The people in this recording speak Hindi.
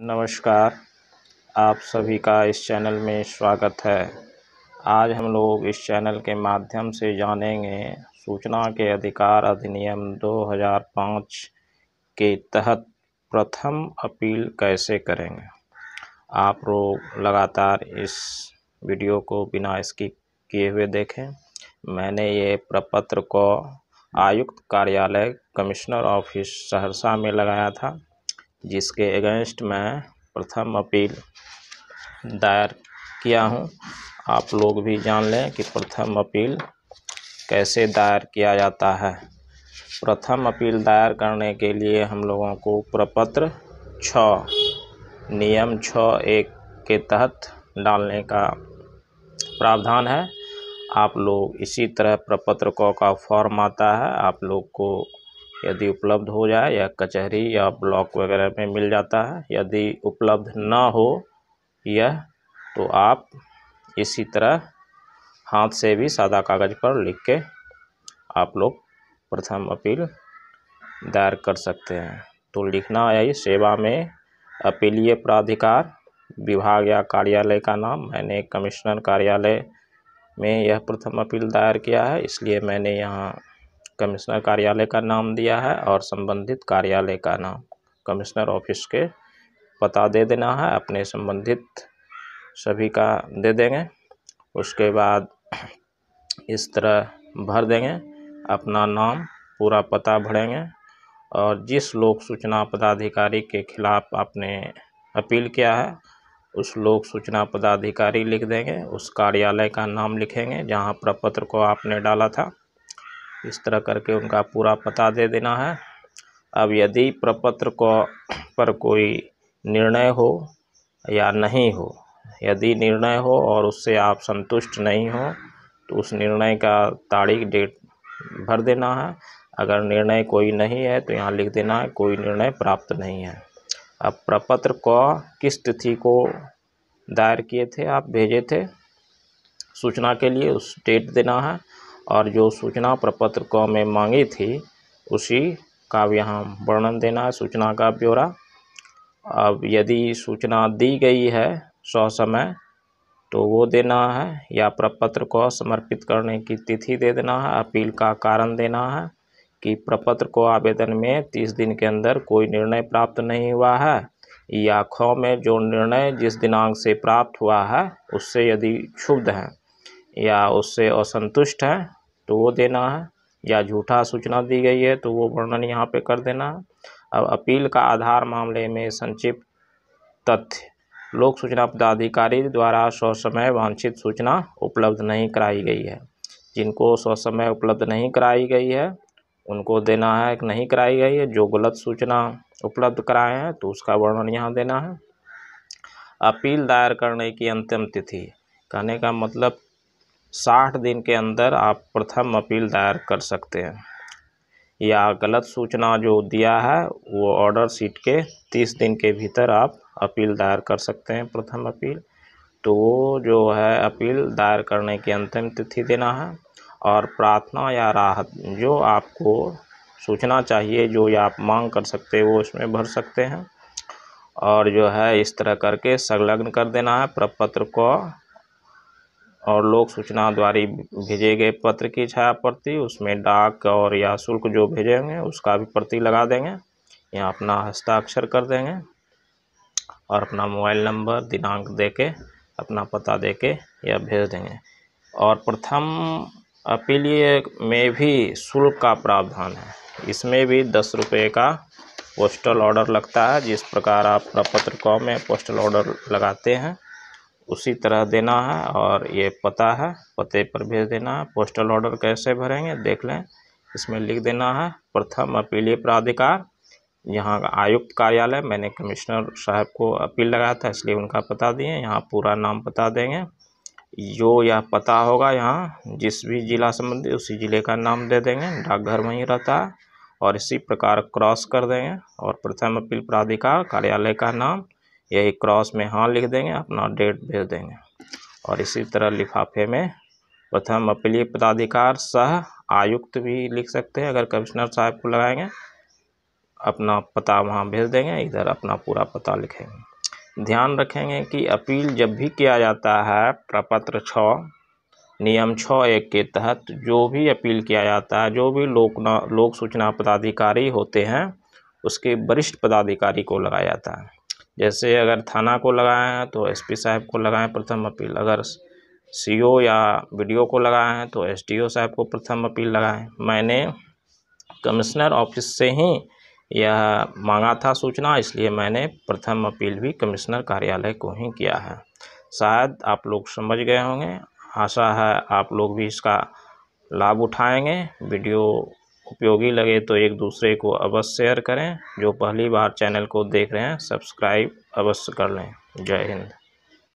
नमस्कार आप सभी का इस चैनल में स्वागत है आज हम लोग इस चैनल के माध्यम से जानेंगे सूचना के अधिकार अधिनियम 2005 के तहत प्रथम अपील कैसे करेंगे आप लोग लगातार इस वीडियो को बिना स्किप किए हुए देखें मैंने ये प्रपत्र को आयुक्त कार्यालय कमिश्नर ऑफिस सहरसा में लगाया था जिसके अगेंस्ट मैं प्रथम अपील दायर किया हूँ आप लोग भी जान लें कि प्रथम अपील कैसे दायर किया जाता है प्रथम अपील दायर करने के लिए हम लोगों को प्रपत्र छ नियम छ एक के तहत डालने का प्रावधान है आप लोग इसी तरह प्रपत्र को का फॉर्म आता है आप लोग को यदि उपलब्ध हो जाए या कचहरी या ब्लॉक वगैरह में मिल जाता है यदि उपलब्ध ना हो यह तो आप इसी तरह हाथ से भी सादा कागज़ पर लिख के आप लोग प्रथम अपील दायर कर सकते हैं तो लिखना है सेवा में अपीलीय प्राधिकार विभाग या कार्यालय का नाम मैंने कमिश्नर कार्यालय में यह प्रथम अपील दायर किया है इसलिए मैंने यहाँ कमिश्नर कार्यालय का नाम दिया है और संबंधित कार्यालय का नाम कमिश्नर ऑफिस के पता दे देना है अपने संबंधित सभी का दे देंगे उसके बाद इस तरह भर देंगे अपना नाम पूरा पता भरेंगे और जिस लोक सूचना पदाधिकारी के खिलाफ आपने अपील किया है उस लोक सूचना पदाधिकारी लिख देंगे उस कार्यालय का नाम लिखेंगे जहां प्रपत्र को आपने डाला था इस तरह करके उनका पूरा पता दे देना है अब यदि प्रपत्र को पर कोई निर्णय हो या नहीं हो यदि निर्णय हो और उससे आप संतुष्ट नहीं हो तो उस निर्णय का तारीख डेट भर देना है अगर निर्णय कोई नहीं है तो यहाँ लिख देना है कोई निर्णय प्राप्त नहीं है अब प्रपत्र को किस तिथि को दायर किए थे आप भेजे थे सूचना के लिए उस डेट देना है और जो सूचना प्रपत्र क में मांगी थी उसी का भी यहाँ वर्णन देना है सूचना का ब्यौरा अब यदि सूचना दी गई है समय तो वो देना है या प्रपत्र को समर्पित करने की तिथि दे देना है अपील का कारण देना है कि प्रपत्र को आवेदन में तीस दिन के अंदर कोई निर्णय प्राप्त नहीं हुआ है या खो में जो निर्णय जिस दिनांक से प्राप्त हुआ है उससे यदि क्षुब्ध हैं या उससे असंतुष्ट हैं तो वो देना है या झूठा सूचना दी गई है तो वो वर्णन यहाँ पे कर देना है अब अपील का आधार मामले में संक्षिप्त तथ्य लोक सूचना पदाधिकारी द्वारा स्वसमय वांछित सूचना उपलब्ध नहीं कराई गई है जिनको स्वसमय उपलब्ध नहीं कराई गई है उनको देना है कि नहीं कराई गई है जो गलत सूचना उपलब्ध कराए हैं तो उसका वर्णन यहाँ देना है अपील दायर करने की अंतिम तिथि कहने का मतलब साठ दिन के अंदर आप प्रथम अपील दायर कर सकते हैं या गलत सूचना जो दिया है वो ऑर्डर सीट के तीस दिन के भीतर आप अपील दायर कर सकते हैं प्रथम अपील तो वो जो है अपील दायर करने की अंतिम तिथि देना है और प्रार्थना या राहत जो आपको सूचना चाहिए जो या आप मांग कर सकते हैं वो उसमें भर सकते हैं और जो है इस तरह करके संलग्न कर देना है प्रपत्र को और लोक सूचना द्वारा भेजे गए पत्र की छाया प्रति उसमें डाक और या शुल्क जो भेजेंगे उसका भी प्रति लगा देंगे या अपना हस्ताक्षर कर देंगे और अपना मोबाइल नंबर दिनांक दे के अपना पता दे के या भेज देंगे और प्रथम अपील में भी शुल्क का प्रावधान है इसमें भी दस रुपये का पोस्टल ऑर्डर लगता है जिस प्रकार आप प्रपत्र कॉ में पोस्टल ऑर्डर लगाते हैं उसी तरह देना है और ये पता है पते पर भेज देना है पोस्टल ऑर्डर कैसे भरेंगे देख लें इसमें लिख देना है प्रथम अपीलीय प्राधिकार यहाँ का आयुक्त कार्यालय मैंने कमिश्नर साहब को अपील लगाया था इसलिए उनका पता दिए यहाँ पूरा नाम बता देंगे जो यह पता होगा यहाँ जिस भी जिला संबंधी उसी ज़िले का नाम दे देंगे डाकघर वहीं रहता है और इसी प्रकार क्रॉस कर देंगे और प्रथम अपील प्राधिकार कार्यालय का नाम यही क्रॉस में हाँ लिख देंगे अपना डेट भेज देंगे और इसी तरह लिफाफे में प्रथम अपीलीय पदाधिकार सह आयुक्त भी लिख सकते हैं अगर कमिश्नर साहब को लगाएंगे अपना पता वहाँ भेज देंगे इधर अपना पूरा पता लिखेंगे ध्यान रखेंगे कि अपील जब भी किया जाता है प्रपत्र छः नियम छः एक के तहत जो भी अपील किया जाता है जो भी लोकना लोक सूचना पदाधिकारी होते हैं उसके वरिष्ठ पदाधिकारी को लगाया जाता है जैसे अगर थाना को लगाए हैं तो एसपी साहब को लगाएं प्रथम अपील अगर सीओ या बीडीओ को लगाए हैं तो एसडीओ साहब को प्रथम अपील लगाएं मैंने कमिश्नर ऑफिस से ही यह मांगा था सूचना इसलिए मैंने प्रथम अपील भी कमिश्नर कार्यालय को ही किया है शायद आप लोग समझ गए होंगे आशा है आप लोग भी इसका लाभ उठाएंगे वीडियो उपयोगी लगे तो एक दूसरे को अवश्य शेयर करें जो पहली बार चैनल को देख रहे हैं सब्सक्राइब अवश्य कर लें जय हिंद